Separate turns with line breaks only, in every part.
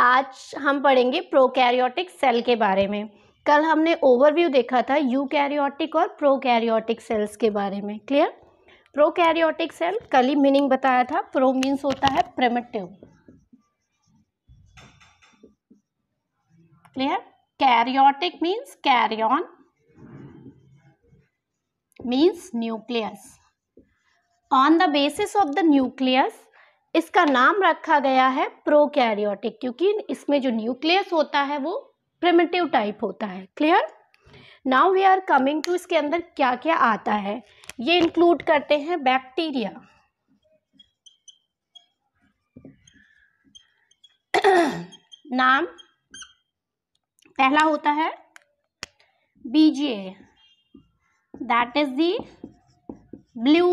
आज हम पढ़ेंगे प्रोकैरियोटिक सेल के बारे में कल हमने ओवरव्यू देखा था यूकैरियोटिक और प्रोकैरियोटिक सेल्स के बारे में क्लियर प्रोकैरियोटिक सेल कल ही मीनिंग बताया था प्रो मीन्स होता है primitive clear karyotic means karyon means nucleus on the basis of the nucleus इसका नाम रखा गया है प्रोकैरियोटिक क्योंकि इसमें जो न्यूक्लियस होता है वो प्रिमेटिव टाइप होता है clear now we are coming to इसके अंदर क्या क्या आता है ये इंक्लूड करते हैं बैक्टीरिया नाम पहला होता है बीजे that is the blue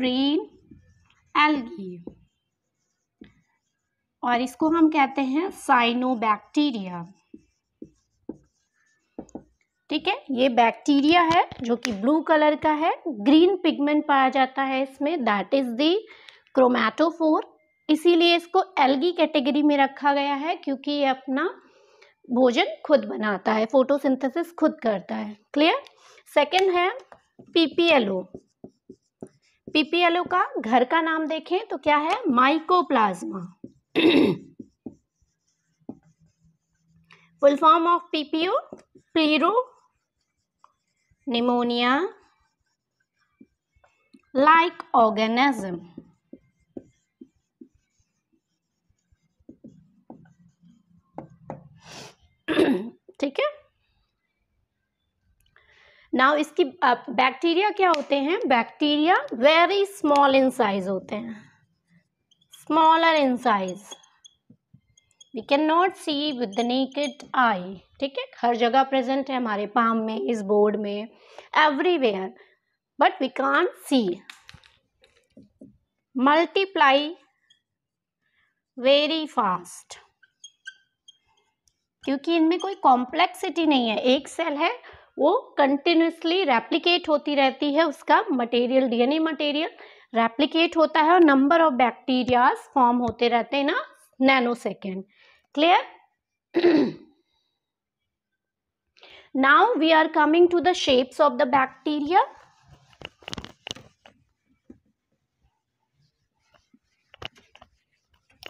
green algae और इसको हम कहते हैं साइनोबैक्टीरिया ठीक है ये बैक्टीरिया है जो कि ब्लू कलर का है ग्रीन पिगमेंट पाया जाता है इसमें दैट इज दी क्रोमैटोफोर इसीलिए इसको एल्गी कैटेगरी में रखा गया है क्योंकि ये अपना भोजन खुद बनाता है फोटोसिंथेसिस खुद करता है क्लियर सेकंड है पीपीएलओ पीपीएलओ का घर का नाम देखें तो क्या है mycoplasma full form of PPO pleuro pneumonia like organism ठीक है नाउ इसकी बैक्टीरिया क्या होते हैं bacteria very small in size होते हैं smaller in size we can not see with the naked eye ठीक है हर जगह प्रेजेंट है हमारे पाम में इस बोर्ड में everywhere but we can see multiply very fast क्योंकि इनमें कोई कॉम्प्लेक्सिटी नहीं है एक सेल है वो कंटिन्यूसली रेप्लीकेट होती रहती है उसका मटेरियल डीएनए मटेरियल रेप्लीकेट होता है और नंबर ऑफ बैक्टीरिया फॉर्म होते रहते हैं ना nano second clear now we are coming to the shapes of the bacteria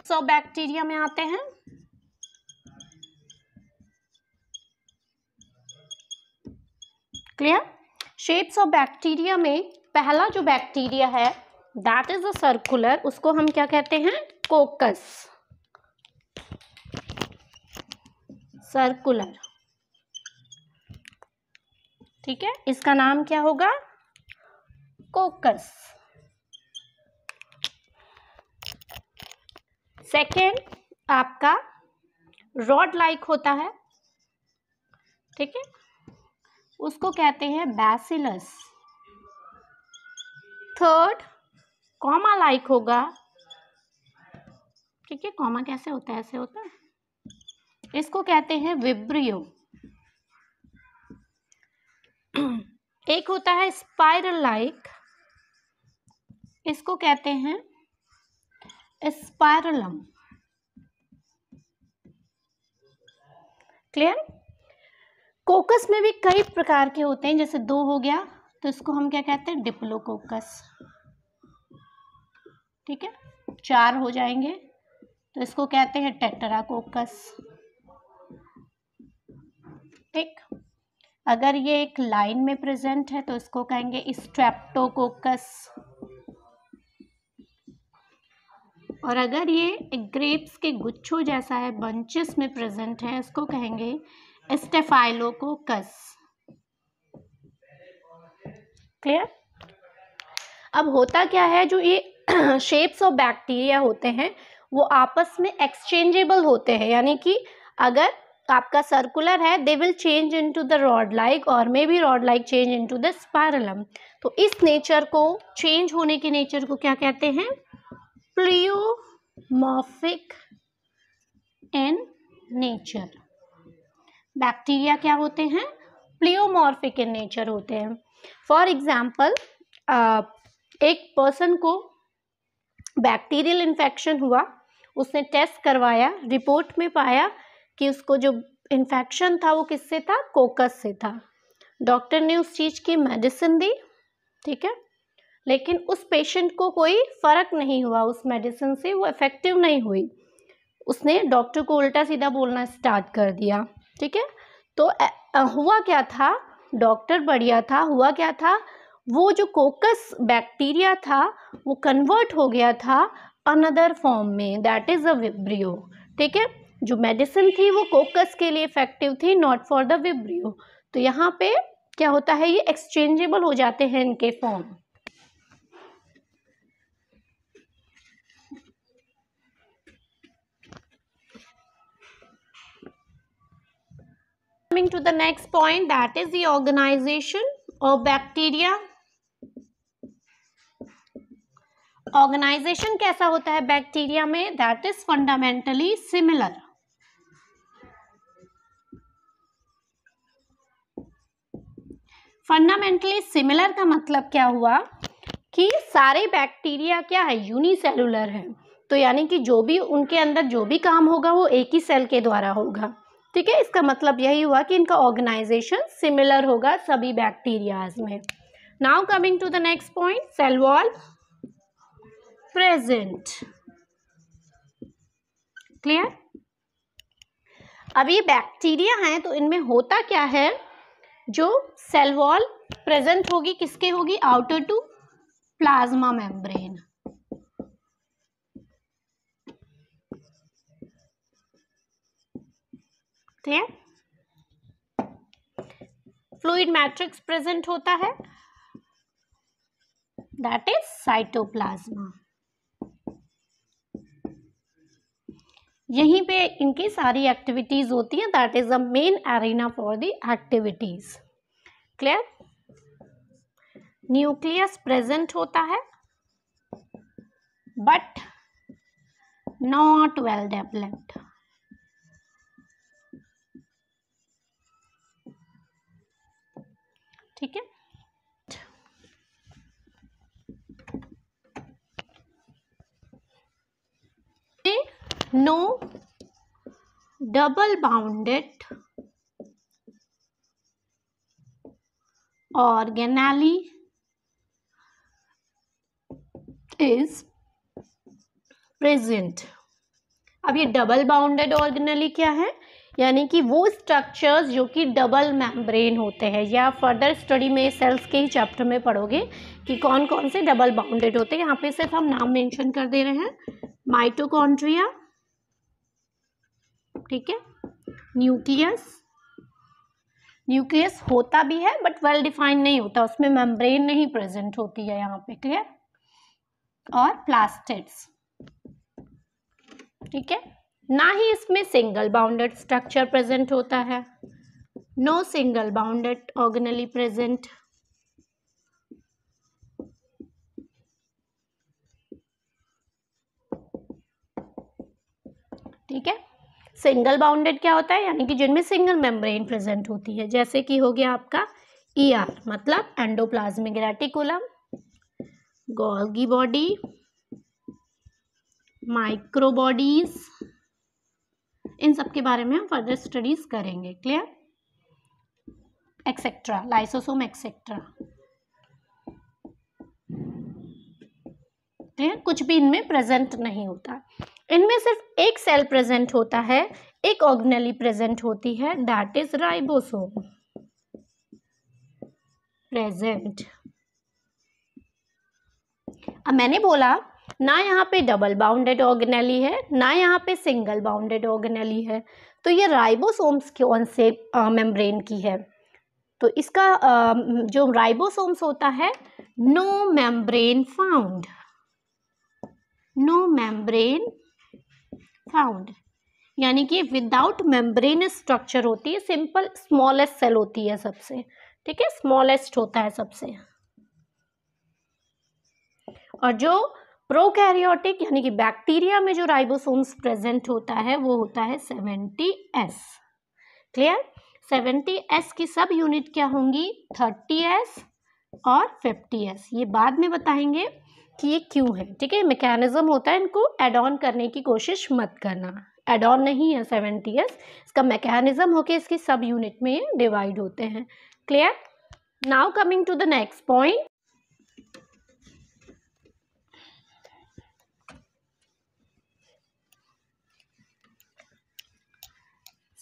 सब बैक्टीरिया में आते हैं क्लियर शेप्स ऑफ बैक्टीरिया में पहला जो बैक्टीरिया है दैट इज अ सर्कुलर उसको हम क्या कहते हैं कोकस सर्कुलर ठीक है इसका नाम क्या होगा कोकस सेकेंड आपका रॉड लाइक होता है ठीक है उसको कहते हैं बैसिलस थर्ड कॉमा लाइक होगा ठीक है कॉमा कैसे होता है ऐसे होता है इसको कहते हैं विब्रियो एक होता है स्पाइरल लाइक इसको कहते हैं स्पायरलम क्लियर कोकस में भी कई प्रकार के होते हैं जैसे दो हो गया तो इसको हम क्या कहते हैं डिप्लोकोकस ठीक है चार हो जाएंगे तो इसको कहते हैं टेक्टराकोकस ठीक अगर ये एक लाइन में प्रेजेंट है तो इसको कहेंगे स्ट्रेप्टोकोकस और अगर ये ग्रेप्स के गुच्छों जैसा है बंचेस में प्रेजेंट है इसको कहेंगे स्टेफाइलोकोकस क्लियर अब होता क्या है जो ये शेप्स ऑफ बैक्टीरिया होते हैं वो आपस में एक्सचेंजेबल होते हैं यानी कि अगर आपका सर्कुलर है they will change into the rod like और may be rod like change into the spirillum तो इस नेचर को चेंज होने के नेचर को क्या कहते हैं प्रियोमॉफिक इन नेचर बैक्टीरिया क्या होते हैं प्लियोमॉर्फिक इन नेचर होते हैं फॉर एग्जाम्पल एक पर्सन को बैक्टीरियल इन्फेक्शन हुआ उसने टेस्ट करवाया रिपोर्ट में पाया कि उसको जो इन्फेक्शन था वो किससे था कोकस से था डॉक्टर ने उस चीज़ की मेडिसिन दी ठीक है लेकिन उस पेशेंट को कोई फ़र्क नहीं हुआ उस मेडिसिन से वो इफ़ेक्टिव नहीं हुई उसने डॉक्टर को उल्टा सीधा बोलना स्टार्ट कर दिया ठीक है तो हुआ क्या था डॉक्टर बढ़िया था हुआ क्या था वो जो कोकस बैक्टीरिया था वो कन्वर्ट हो गया था अनदर फॉर्म में दैट इज़ अ विब्रियो ठीक है जो मेडिसिन थी वो कोकस के लिए इफेक्टिव थी नॉट फॉर द विब्रियो तो यहाँ पे क्या होता है ये एक्सचेंजेबल हो जाते हैं इनके form coming to the next point that is the organization of bacteria organization कैसा होता है बैक्टीरिया में that is fundamentally similar fundamentally similar का मतलब क्या हुआ कि सारे बैक्टीरिया क्या है यूनिसेलुलर है तो यानी कि जो भी उनके अंदर जो भी काम होगा वो एक ही सेल के द्वारा होगा ठीक है इसका मतलब यही हुआ कि इनका ऑर्गेनाइजेशन सिमिलर होगा सभी बैक्टीरियाज में now coming to the next point cell wall present clear अब ये बैक्टीरिया हैं तो इनमें होता क्या है जो सेल वॉल प्रेजेंट होगी किसके होगी outer to plasma membrane clear fluid matrix present होता है दैट इज साइटोप्लाज्मा यहीं पे इनकी सारी एक्टिविटीज़ होती हैं that is the main arena for the activities clear nucleus present होता है बट नॉट वेल डेवलप्ड ठीक है no double bounded organelle is present अब ये डबल बाउंडेड organelle क्या है यानी कि वो स्ट्रक्चर्स जो कि डबल मेम्ब्रेन होते हैं या फर्दर स्टडी में सेल्स के ही चैप्टर में पढ़ोगे कि कौन कौन से डबल बाउंडेड होते हैं यहाँ पे सिर्फ हम नाम मेंशन कर दे रहे हैं माइटोकॉन्ड्रिया ठीक है न्यूक्लियस न्यूक्लियस होता भी है बट वेल डिफाइंड नहीं होता उसमें मेम्ब्रेन नहीं प्रेजेंट होती है यहाँ पे क्लियर और प्लास्टिड्स ठीक है ना ही इसमें सिंगल बाउंडेड स्ट्रक्चर प्रेजेंट होता है no single bounded organelle present ठीक है सिंगल बाउंडेड क्या होता है यानी कि जिनमें सिंगल मेम्ब्रेन प्रेजेंट होती है जैसे कि हो गया आपका ई e ER, मतलब endoplasmic reticulum Golgi body microbodies इन सब के बारे में हम फर्दर स्टडीज करेंगे clear etcetera lysosome etcetera clear कुछ भी इनमें प्रेजेंट नहीं होता इनमें सिर्फ एक सेल प्रेजेंट होता है एक ऑर्गेनली प्रेजेंट होती है दैट इज राइबोसोम प्रेजेंट अब मैंने बोला ना यहाँ पे डबल बाउंडेड ऑर्गेनली है ना यहाँ पे सिंगल बाउंडेड ऑर्गेनली है तो ये राइबोसोम्स ऑन से मेम्ब्रेन की है तो इसका आ, जो राइबोसोम्स होता है no membrane found no membrane found यानी कि विदाउट मेम्ब्रेन स्ट्रक्चर होती है सिंपल स्मॉलेस्ट सेल होती है सबसे ठीक है स्मॉलेस्ट होता है सबसे और जो प्रोकैरियोटिक यानी कि बैक्टीरिया में जो राइबोसोम्स प्रेजेंट होता है वो होता है seventy S clear seventy S की सब यूनिट क्या होंगी थर्टी एस और फिफ्टी एस ये बाद में बताएंगे कि ये क्यों है ठीक है मैकेनिज़्म होता है इनको एड ऑन करने की कोशिश मत करना एड ऑन नहीं है सेवेंटी इसका मैकेनिज़्म होके इसके सब यूनिट में डिवाइड होते हैं clear now coming to the next point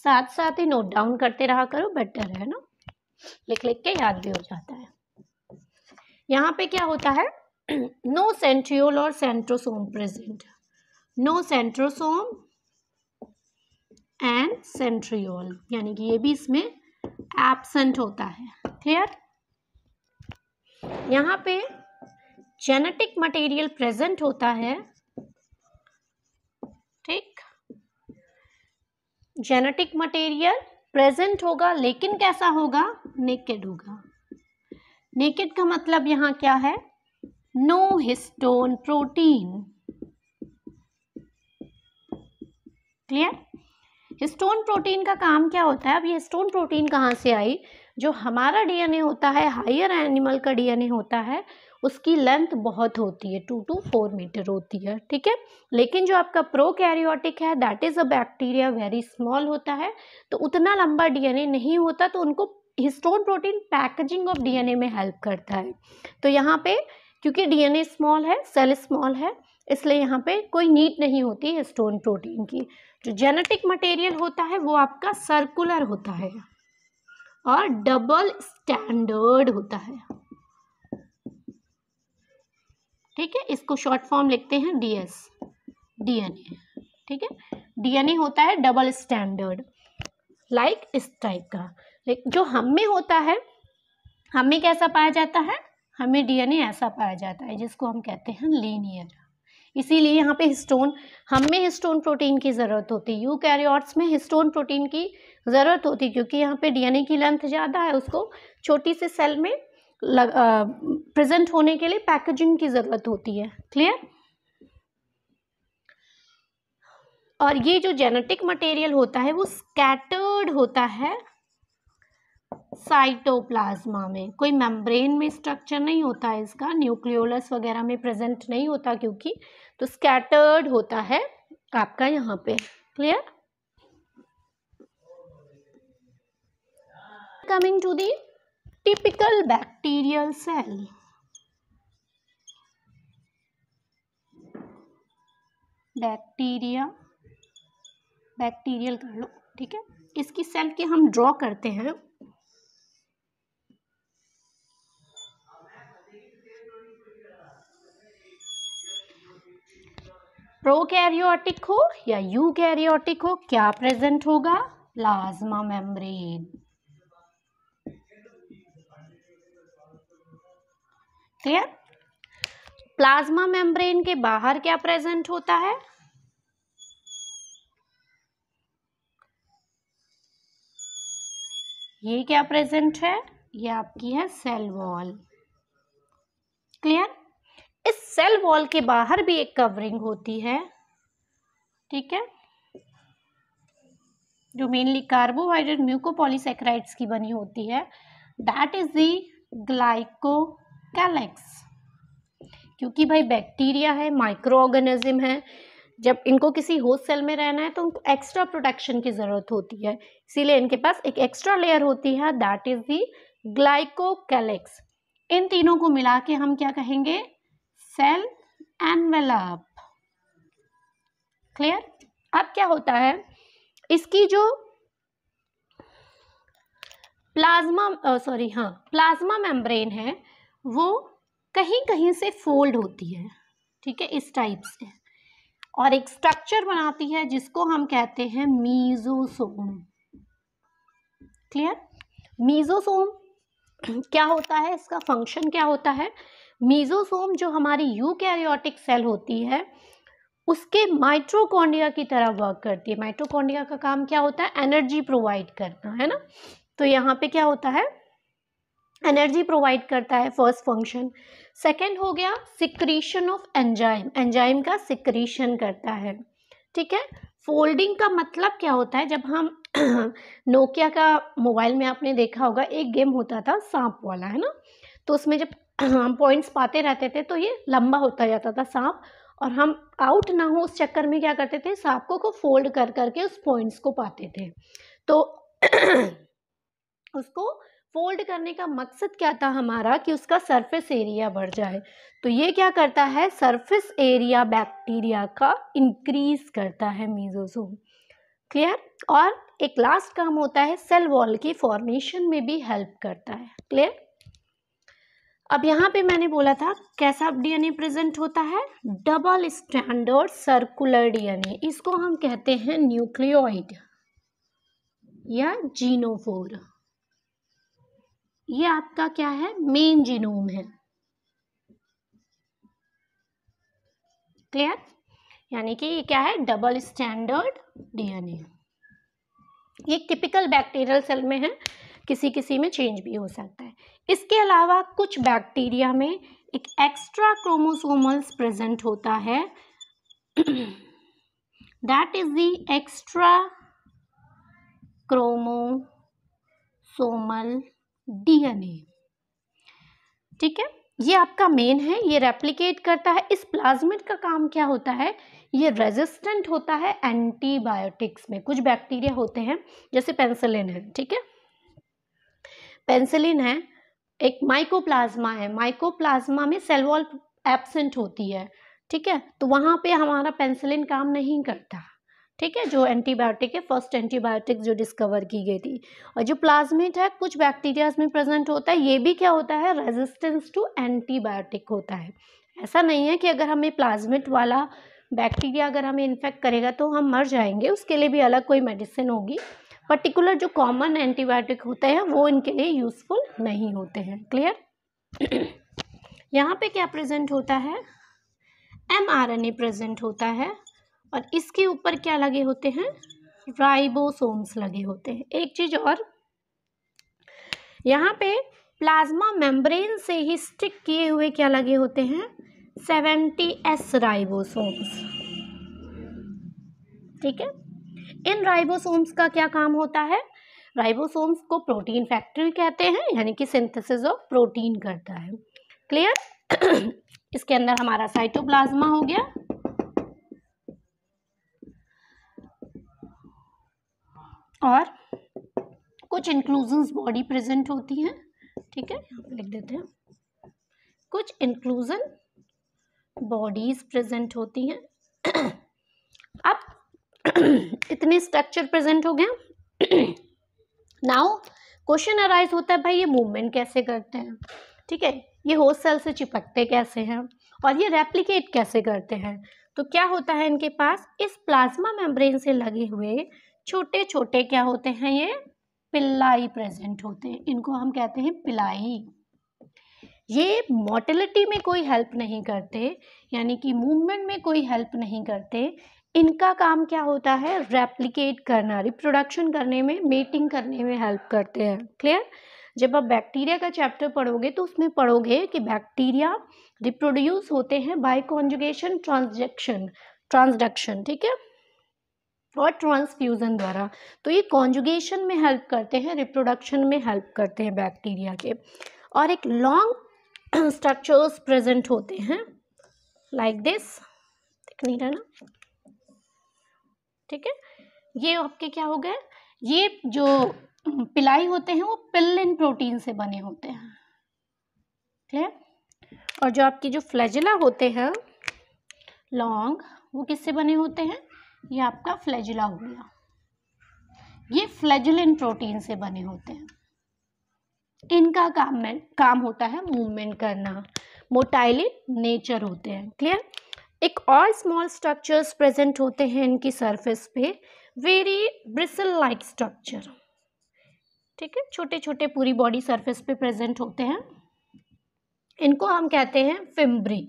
साथ साथ ही नोट डाउन करते रहा करो बेटर है ना लिख लिख के याद भी हो जाता है यहाँ पे क्या होता है no centriole or centrosome present no centrosome and centriole यानी कि ये भी इसमें एबसेंट होता है क्लियर यहाँ पे जेनेटिक मटेरियल प्रेजेंट होता है ठीक जेनेटिक मटेरियल प्रेजेंट होगा लेकिन कैसा होगा नेकेड होगा नेकेड का मतलब यहाँ क्या है no histone protein. clear histone protein का काम क्या होता है अब ये histone protein कहाँ से आई जो हमारा डीएनए होता है हायर एनिमल का डीएनए होता है उसकी लेंथ बहुत होती है टू टू फोर मीटर होती है ठीक है लेकिन जो आपका प्रोकैरियोटिक है that is a bacteria very small होता है तो उतना लंबा डीएनए नहीं होता तो उनको histone protein packaging of DNA में हेल्प करता है तो यहाँ पे क्योंकि डीएनए स्मॉल है सेल स्मॉल है इसलिए यहाँ पे कोई नीड नहीं होती है स्टोन प्रोटीन की जो जेनेटिक मटेरियल होता है वो आपका सर्कुलर होता है और डबल स्टैंडर्ड होता है ठीक है इसको शॉर्ट फॉर्म लिखते हैं डीएस डीएनए ठीक है डीएनए होता है डबल स्टैंडर्ड लाइक इस टाइप का जो हम में होता है हम में कैसा पाया जाता है हमें डीएनए ऐसा पाया जाता है जिसको हम कहते हैं लीनियर इसीलिए यहाँ पे हिस्टोन हमें हिस्टोन प्रोटीन की ज़रूरत होती है यू कैरियॉर्ट्स में हिस्टोन प्रोटीन की ज़रूरत होती है क्योंकि यहाँ पे डीएनए की लेंथ ज़्यादा है उसको छोटी से सेल में लग, आ, प्रेजेंट होने के लिए पैकेजिंग की ज़रूरत होती है क्लियर और ये जो जेनेटिक मटेरियल होता है वो स्कैटर्ड होता है साइटोप्लाज्मा में कोई मेम्ब्रेन में स्ट्रक्चर नहीं होता है इसका न्यूक्लियोलस वगैरह में प्रेजेंट नहीं होता क्योंकि तो स्कैटर्ड होता है आपका यहाँ पे clear coming to the typical bacterial cell bacteria bacterial कर लो ठीक है इसकी सेल के हम ड्रॉ करते हैं प्रोकैरियोटिक हो या यूकैरियोटिक हो क्या प्रेजेंट होगा plasma membrane clear plasma membrane के बाहर क्या प्रेजेंट होता है ये क्या प्रेजेंट है ये आपकी है सेल वॉल क्लियर इस सेल वॉल के बाहर भी एक कवरिंग होती है ठीक है जो मेनली कार्बोहाइड्रेट म्यूकोपोलीसेक्राइड्स की बनी होती है दैट इज दी ग्लाइकोकैलेक्स क्योंकि भाई बैक्टीरिया है माइक्रो ऑर्गेनिज्म है जब इनको किसी होस्ट सेल में रहना है तो उनको एक्स्ट्रा प्रोटेक्शन की ज़रूरत होती है इसीलिए इनके पास एक एक्स्ट्रा लेयर होती है दैट इज़ दी ग्लाइकोकैलेक्स इन तीनों को मिला के हम क्या कहेंगे सेल एनवेलप क्लियर अब क्या होता है इसकी जो प्लाज्मा सॉरी हाँ प्लाज्मा मेम्ब्रेन है वो कहीं कहीं से फोल्ड होती है ठीक है इस टाइप से और एक स्ट्रक्चर बनाती है जिसको हम कहते हैं मीजोसोम क्लियर मीजोसोम क्या होता है इसका फंक्शन क्या होता है मीजोसोम जो हमारी यूकैरियोटिक सेल होती है उसके माइट्रोकॉन्डिया की तरह वर्क करती है माइट्रोकॉन्डिया का काम क्या होता है एनर्जी प्रोवाइड करना है ना तो यहाँ पे क्या होता है एनर्जी प्रोवाइड करता है फर्स्ट फंक्शन सेकंड हो गया सिक्रीशन ऑफ एंजाइम एंजाइम का सिक्रीशन करता है ठीक है फोल्डिंग का मतलब क्या होता है जब हम नोकिया का मोबाइल में आपने देखा होगा एक गेम होता था सांप वाला है ना तो उसमें जब पॉइंट्स पाते रहते थे तो ये लंबा होता जाता था सांप और हम आउट ना हो उस चक्कर में क्या करते थे सांप को को फोल्ड कर करके उस पॉइंट्स को पाते थे तो उसको फोल्ड करने का मकसद क्या था हमारा कि उसका सरफेस एरिया बढ़ जाए तो ये क्या करता है सरफेस एरिया बैक्टीरिया का इंक्रीज करता है मीजोसोम क्लियर और एक लास्ट काम होता है सेल वॉल की फॉर्मेशन में भी हेल्प करता है क्लियर अब यहाँ पे मैंने बोला था कैसा डीएनए प्रेजेंट होता है डबल स्टैंडर्ड सर्कुलर डीएनए इसको हम कहते हैं न्यूक्लियोइड या जीनोफोर ये आपका क्या है मेन जीनोम है क्लियर यानी कि ये क्या है डबल स्टैंडर्ड डीएनए ये टिपिकल बैक्टीरियल सेल में है किसी किसी में चेंज भी हो सकता है इसके अलावा कुछ बैक्टीरिया में एक एक्स्ट्रा क्रोमोसोमल्स प्रेजेंट होता है that is the extra chromosomal DNA ठीक है ये आपका मेन है ये रेप्लिकेट करता है इस प्लाज्मिड का काम क्या होता है ये रेजिस्टेंट होता है एंटीबायोटिक्स में कुछ बैक्टीरिया होते हैं जैसे पेंसिलिन है ठीक है पेंसिलिन है एक माइकोप्लाज्मा है माइकोप्लाज्मा में सेल वॉल एबसेंट होती है ठीक है तो वहाँ पे हमारा पेंसिलिन काम नहीं करता ठीक है जो एंटीबायोटिक है फर्स्ट एंटीबायोटिक जो डिस्कवर की गई थी और जो प्लाज्मेट है कुछ बैक्टीरियाज में प्रेजेंट होता है ये भी क्या होता है रेजिस्टेंस टू एंटीबायोटिक होता है ऐसा नहीं है कि अगर हमें प्लाज्मेट वाला बैक्टीरिया अगर हमें इन्फेक्ट करेगा तो हम मर जाएंगे उसके लिए भी अलग कोई मेडिसिन होगी पर्टिकुलर जो कॉमन एंटीबायोटिक होते हैं वो इनके लिए यूज़फुल नहीं होते हैं क्लियर यहाँ पे क्या प्रेजेंट होता है M R N A present होता है और इसके ऊपर क्या लगे होते हैं राइबोसोम्स लगे होते हैं एक चीज़ और यहाँ पे प्लाज्मा मेम्ब्रेन से ही स्टिक किए हुए क्या लगे होते हैं सेवेंटी एस राइबोसोम्स ठीक है इन राइबोसोम्स का क्या काम होता है राइबोसोम्स को प्रोटीन फैक्ट्री कहते हैं यानी कि सिंथेसिस ऑफ प्रोटीन करता है क्लियर इसके अंदर हमारा साइटोप्लाज्मा हो गया और कुछ इंक्लूजन्स बॉडी प्रेजेंट होती हैं ठीक है यहाँ पे लिख देते हैं कुछ इंक्लूजन बॉडीज प्रेजेंट होती हैं इतने स्ट्रक्चर प्रेजेंट हो गए नाउ क्वेश्चन अराइज होता है भाई ये मूवमेंट कैसे करते हैं ठीक है ये होस्ट सेल से चिपकते कैसे हैं और ये रेप्लिकेट कैसे करते हैं तो क्या होता है इनके पास इस प्लाज्मा मेम्ब्रेन से लगे हुए छोटे छोटे क्या होते हैं ये पिलाई प्रेजेंट होते हैं इनको हम कहते हैं पिलाई ये मोटिलिटी में कोई हेल्प नहीं करते यानी कि मूवमेंट में कोई हेल्प नहीं करते इनका काम क्या होता है रेप्लिकेट करना रिप्रोडक्शन करने में मेटिंग करने में हेल्प करते हैं क्लियर जब आप बैक्टीरिया का चैप्टर पढ़ोगे तो उसमें पढ़ोगे कि बैक्टीरिया रिप्रोड्यूस होते हैं बाय कॉन्जुगेशन ट्रांजेक्शन ट्रांसडक्शन ठीक है और ट्रांसफ्यूज़न द्वारा तो ये कॉन्जुगेशन में हेल्प करते हैं रिप्रोडक्शन में हेल्प करते हैं बैक्टीरिया के और एक लॉन्ग स्ट्रक्चर्स प्रेजेंट होते हैं लाइक दिस दिख नहीं रहा ना ठीक है ये आपके क्या हो गए ये जो पिलाई होते हैं वो पिल्लिन प्रोटीन से बने होते हैं क्लियर और जो आपकी जो फ्लैजिला होते हैं लॉन्ग वो किससे बने होते हैं ये आपका फ्लैजिला हो गया ये फ्लैजिलिन प्रोटीन से बने होते हैं इनका काम में काम होता है मूवमेंट करना मोटाइलिन नेचर होते हैं क्लियर एक और स्मॉल स्ट्रक्चर्स प्रेजेंट होते हैं इनकी सरफेस पे वेरी ब्रिसल लाइक स्ट्रक्चर ठीक है छोटे छोटे पूरी बॉडी सरफेस पे प्रेजेंट होते हैं इनको हम कहते हैं फिम्ब्री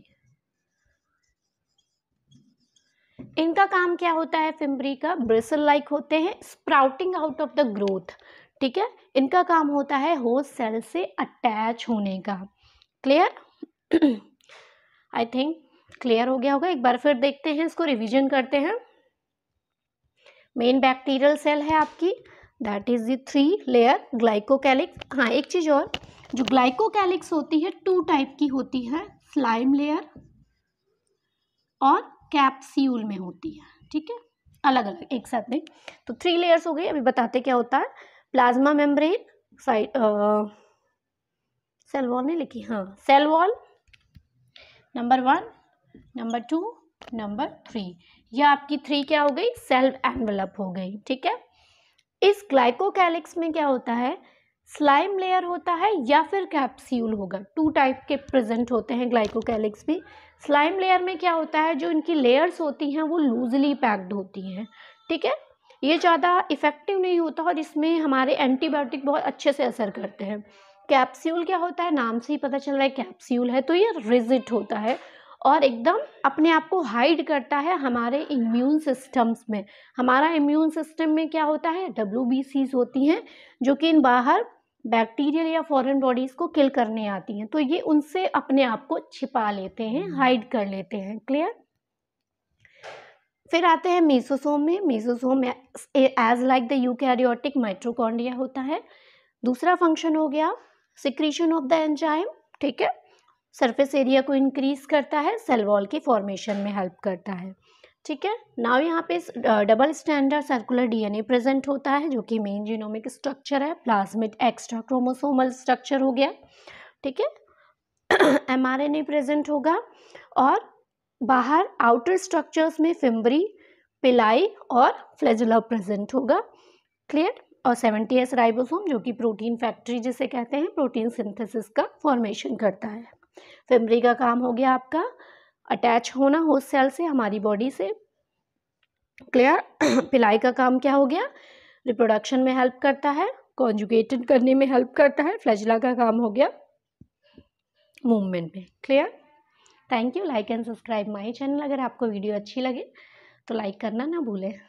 इनका काम क्या होता है फिम्ब्री का ब्रिसल लाइक होते हैं sprouting out of the growth ठीक है इनका काम होता है होस्ट सेल से अटैच होने का क्लियर आई थिंक क्लियर हो गया होगा एक बार फिर देखते हैं इसको रिविजन करते हैं मेन बैक्टीरियल सेल है आपकी that is three layer glycocalyx हाँ एक चीज़ और जो ग्लाइकोकैलिक्स होती है टू टाइप की होती है स्लाइम लेयर और कैप्स्यूल में होती है ठीक है अलग अलग एक साथ में तो थ्री लेयर्स हो गई अभी बताते क्या होता है plasma membrane side cell wall नहीं लिखी हाँ cell wall number one number two number three ये आपकी थ्री क्या हो गई सेल्फ एनवलप हो गई ठीक है इस ग्लाइकोकैलिक्स में क्या होता है स्लाइम लेयर होता है या फिर कैप्स्यूल होगा टू टाइप के प्रेजेंट होते हैं ग्लाइकोकैलिक्स भी स्लाइम लेयर में क्या होता है जो इनकी लेयर्स होती हैं वो लूजली पैक्ड होती हैं ठीक है ये ज़्यादा इफ़ेक्टिव नहीं होता और इसमें हमारे एंटीबायोटिक बहुत अच्छे से असर करते हैं कैप्स्यूल क्या होता है नाम से ही पता चल रहा है कैप्स्यूल है तो ये रिजिट होता है और एकदम अपने आप को हाइड करता है हमारे इम्यून सिस्टम्स में हमारा इम्यून सिस्टम में क्या होता है डब्ल्यू होती हैं जो कि इन बाहर बैक्टीरियल या फॉरेन बॉडीज़ को किल करने आती हैं तो ये उनसे अपने आप को छिपा लेते हैं हाइड हम्म। कर लेते हैं क्लियर फिर आते हैं मीसोसोम में mesosome as like the eukaryotic mitochondria होता है दूसरा फंक्शन हो गया सिक्रीशन ऑफ द एंजाइम ठीक है सरफेस एरिया को इंक्रीज करता है सेल वॉल की फॉर्मेशन में हेल्प करता है ठीक है नाव यहाँ पे double standard circular DNA present होता है जो कि मेन जीनोमिक स्ट्रक्चर है प्लाज्मिक एक्स्ट्रा क्रोमोसोमल स्ट्रक्चर हो गया ठीक है एमआरएनए प्रेजेंट होगा और बाहर आउटर स्ट्रक्चर्स में फिम्बरी पिलाई और फ्लेजुला प्रेजेंट होगा क्लियर और सेवेंटी एस राइबोसोम जो कि प्रोटीन फैक्ट्री जिसे कहते हैं प्रोटीन सिंथेसिस का फॉर्मेशन करता है फेमरी का काम हो गया आपका अटैच होना होस्ट सेल से हमारी बॉडी से क्लियर पिलाई का काम क्या हो गया रिप्रोडक्शन में हेल्प करता है कॉन्जुगेटेड करने में हेल्प करता है फ्लैजला का काम हो गया मूवमेंट में clear thank you like and subscribe my channel अगर आपको वीडियो अच्छी लगे तो लाइक करना ना भूलें